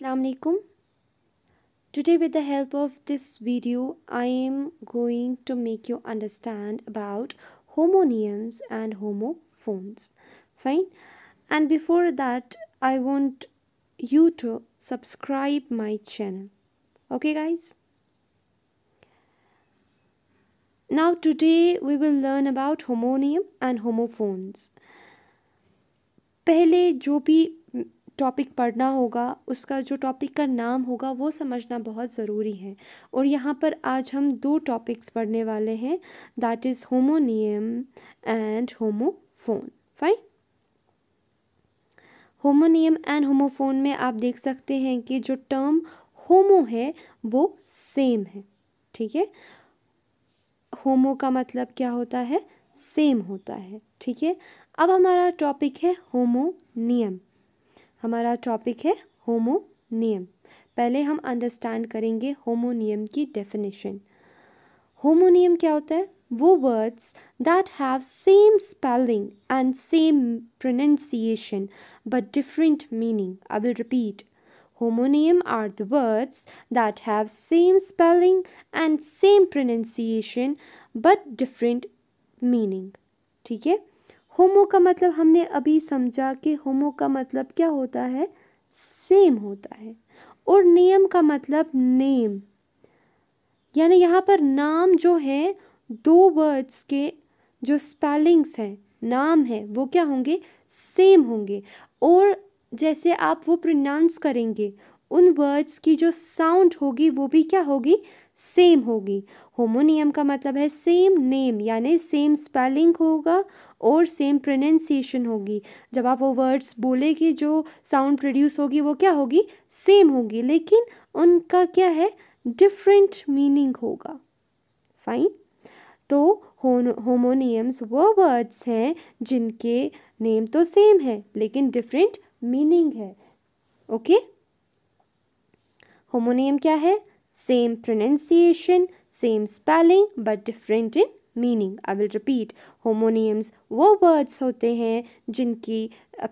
Assalamualaikum today with the help of this video I am going to make you understand about homonyms and homophones fine and before that I want you to subscribe my channel okay guys now today we will learn about homonym and homophones पहले जो भी topic पढ़ना होगा उसका जो topic का नाम होगा वो समझना बहुत ज़रूरी है और यहाँ पर आज हम दो टॉपिक्स पढ़ने वाले हैं that is homonym and homophone fine homonym and homophone में आप देख सकते हैं कि जो टर्म होमो है वो सेम है ठीक है होमो का मतलब क्या होता है सेम होता है ठीक है अब हमारा टॉपिक है होमोनियम हमारा टॉपिक है होमोनियम पहले हम अंडरस्टैंड करेंगे होमोनियम की डेफिनेशन होमोनियम क्या होता है वो words that have same spelling and same pronunciation but different meaning I will repeat homonym are the words that have same spelling and same pronunciation but different meaning ठीक है होमो का मतलब हमने अभी समझा कि होमो का मतलब क्या होता है सेम होता है और नियम का मतलब नेम यानी यहाँ पर नाम जो है दो वर्ड्स के जो स्पेलिंग्स हैं नाम है वो क्या होंगे सेम होंगे और जैसे आप वो प्रोनाउंस करेंगे उन वर्ड्स की जो साउंड होगी वो भी क्या होगी सेम होगी होमोनियम का मतलब है सेम नेम यानी सेम स्पेलिंग होगा और सेम प्रोनंसिएशन होगी जब आप वो वर्ड्स बोलेंगे जो साउंड प्रोड्यूस होगी वो क्या होगी सेम होगी लेकिन उनका क्या है डिफरेंट मीनिंग होगा फाइन तो होमोनियम्स वो वर्ड्स हैं जिनके नेम तो सेम है लेकिन डिफरेंट मीनिंग है ओके okay? होमोनियम क्या है same pronunciation, same spelling but different in meaning I will repeat homonyms वो वर्ड्स होते हैं जिनकी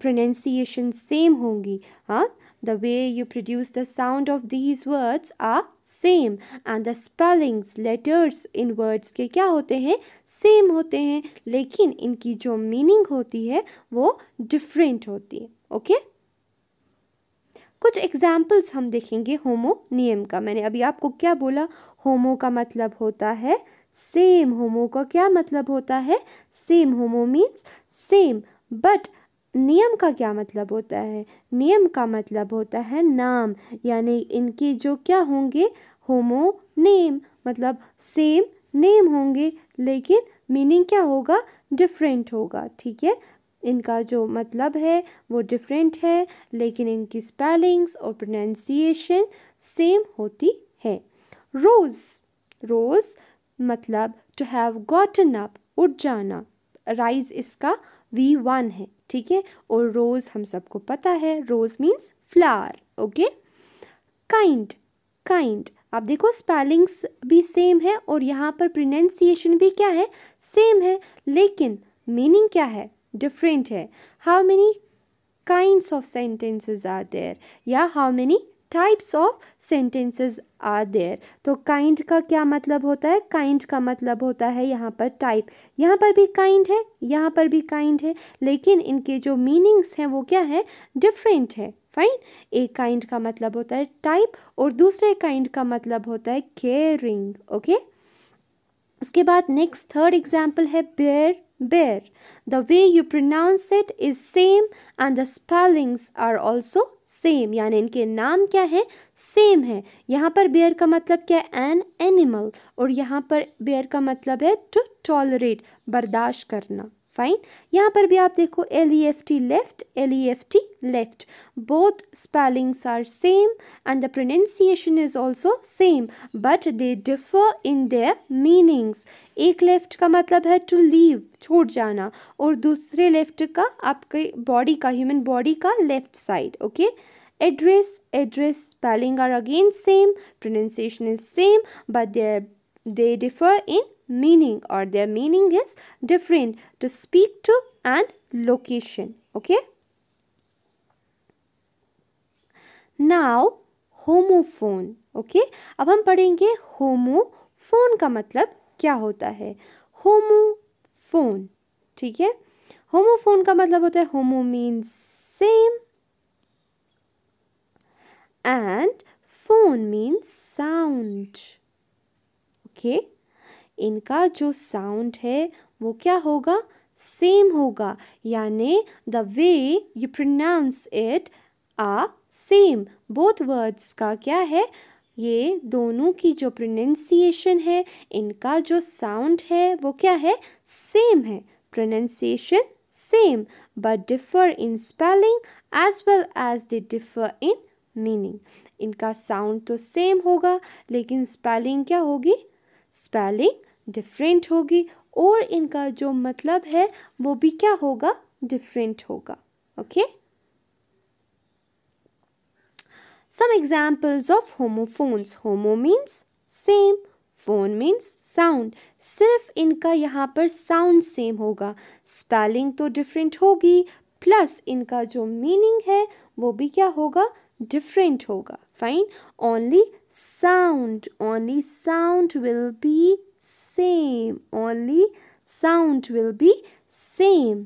प्रोनाउंसिएशन uh, सेम होंगी हाँ the way you produce the sound of these words are same and the spellings letters in words के क्या होते हैं सेम होते हैं लेकिन इनकी जो मीनिंग होती है वो डिफरेंट होती है ओके okay? कुछ एग्जाम्पल्स हम देखेंगे होमो नियम का मैंने अभी आपको क्या बोला होमो का मतलब होता है सेम होमो का क्या मतलब होता है same homo means same but नियम का क्या मतलब होता है नियम का मतलब होता है नाम यानी इनके जो क्या होंगे होमो नेम मतलब सेम नेम होंगे लेकिन मीनिंग क्या होगा डिफरेंट होगा ठीक है इनका जो मतलब है वो डिफरेंट है लेकिन इनकी स्पेलिंग्स और प्रोनाउंसिएशन सेम होती है रोज़ रोज़ मतलब टू हैव गॉटन अप उठ जाना राइज इसका वी वन है ठीक है और रोज़ हम सबको पता है rose means flower okay kind kind आप देखो स्पेलिंग्स भी सेम है और यहाँ पर प्रोनाउंसिएशन भी क्या है सेम है लेकिन मीनिंग क्या है डिफरेंट है how many kind of sentences are there या how many types of sentences are there तो काइंड का क्या मतलब होता है काइंड का मतलब होता है यहाँ पर टाइप यहाँ पर भी काइंड है यहाँ पर भी काइंड है लेकिन इनके जो मीनिंग्स हैं वो क्या है डिफरेंट है फाइन एक काइंड का मतलब होता है टाइप और दूसरे काइंड का मतलब होता है केयरिंग ओके okay? उसके बाद नेक्स्ट थर्ड एग्जाम्पल है bear bear. The way you pronounce it is same and the spellings are also same यानी इनके नाम क्या है सेम है यहाँ पर बेयर का मतलब क्या है एन एनिमल और यहाँ पर बेयर का मतलब है टू टॉलरेट बर्दाश्त करना फाइन यहाँ पर भी आप देखो L E F T left L E F T left both spellings are same and the pronunciation is also same but they differ in their meanings एक लेफ्ट का मतलब है टू लीव छोड़ जाना और दूसरे लेफ्ट का आपके बॉडी का ह्यूमन बॉडी का left side okay address address spelling are again same pronunciation is same but there they differ in meaning or their meaning is different to speak to and location okay now homophone okay okay? अब हम पढ़ेंगे homophone का मतलब क्या होता है homophone ठीक है होमोफोन का मतलब होता है homo mean same and phone mean sound okay इनका जो साउंड है वो क्या होगा सेम होगा यानी the way you pronounce it ah same both words का क्या है ये दोनों की जो प्रोनंसिएशन है इनका जो साउंड है वो क्या है सेम है pronunciation same but differ in spelling as well as they differ in meaning इनका साउंड तो सेम होगा लेकिन स्पेलिंग क्या होगी स्पेलिंग डिफरेंट होगी और इनका जो मतलब है वो भी क्या होगा डिफरेंट होगा okay some examples of homophones homo means same phone means sound सिर्फ इनका यहाँ पर साउंड सेम होगा स्पेलिंग तो डिफरेंट होगी प्लस इनका जो मीनिंग है वो भी क्या होगा डिफरेंट होगा fine only sound only sound will be same only sound will be same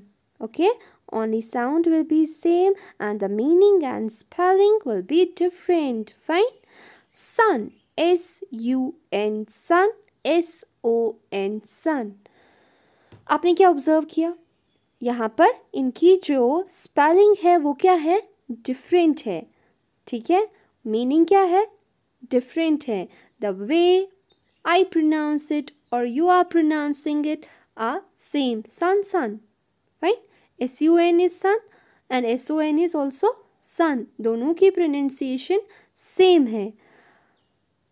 okay only sound will be same and the meaning and spelling will be different fine sun s u n sun s o n sun आपने क्या observe किया यहाँ पर इनकी जो spelling है वो क्या है डिफरेंट है ठीक है मीनिंग क्या है डिफरेंट है the way I pronounce it or you are pronouncing it are same. Sun, sun. Right? S-U-N is sun and S-O-N is also sun. दोनों ki pronunciation same hai.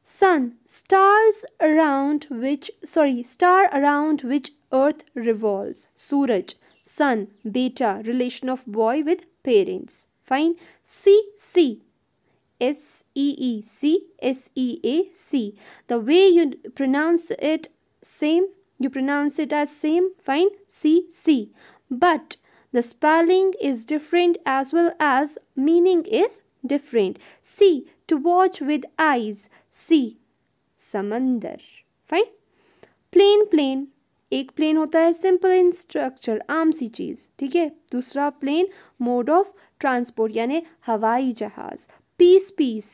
Sun, stars around which, sorry, star around which earth revolves. Suraj, sun, beta, relation of boy with parents. Fine. C, C, S E E C S E A C. The way you pronounce it same, you pronounce it as same, fine, C C. But the spelling is different as well as meaning is different. C to watch with eyes. C. Samandar. Fine. Plain, plain. एक plane होता है simple in structure आम सी चीज़ ठीक है दूसरा plane mode of transport यानी हवाई जहाज़ peace piece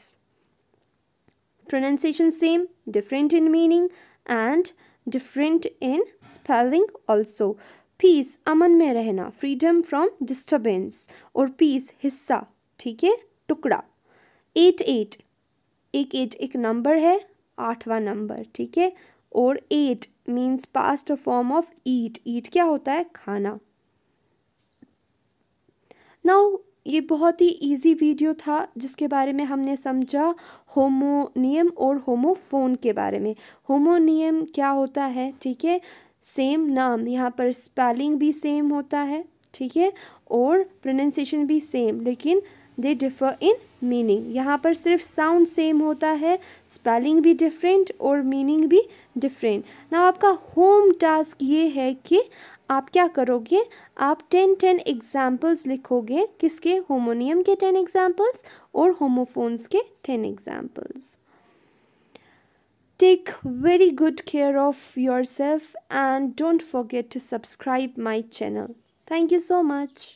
pronunciation same different in meaning and different in spelling also peace अमन में रहना फ्रीडम फ्रॉम डिस्टर्बेंस और पीस हिस्सा ठीक है टुकड़ा एट एट एक एट एक नंबर है आठवां नंबर ठीक है और ate means past form of eat eat क्या होता है खाना नाउ ये बहुत ही इजी वीडियो था जिसके बारे में हमने समझा होमोनियम और होमोफोन के बारे में होमोनियम क्या होता है ठीक है सेम नाम यहाँ पर स्पेलिंग भी सेम होता है ठीक है और प्रोनंसिएशन भी सेम लेकिन दे डिफ़र इन मीनिंग यहाँ पर सिर्फ साउंड सेम होता है स्पेलिंग भी डिफरेंट और मीनिंग भी डिफरेंट ना आपका होम टास्क ये है कि आप क्या करोगे आप टेन टेन एग्जाम्पल्स लिखोगे किसके होमोनियम के टेन एग्जाम्पल्स और होमोफोन्स के ten examples take very good care of your self and don't forget to subscribe my channel thank you so much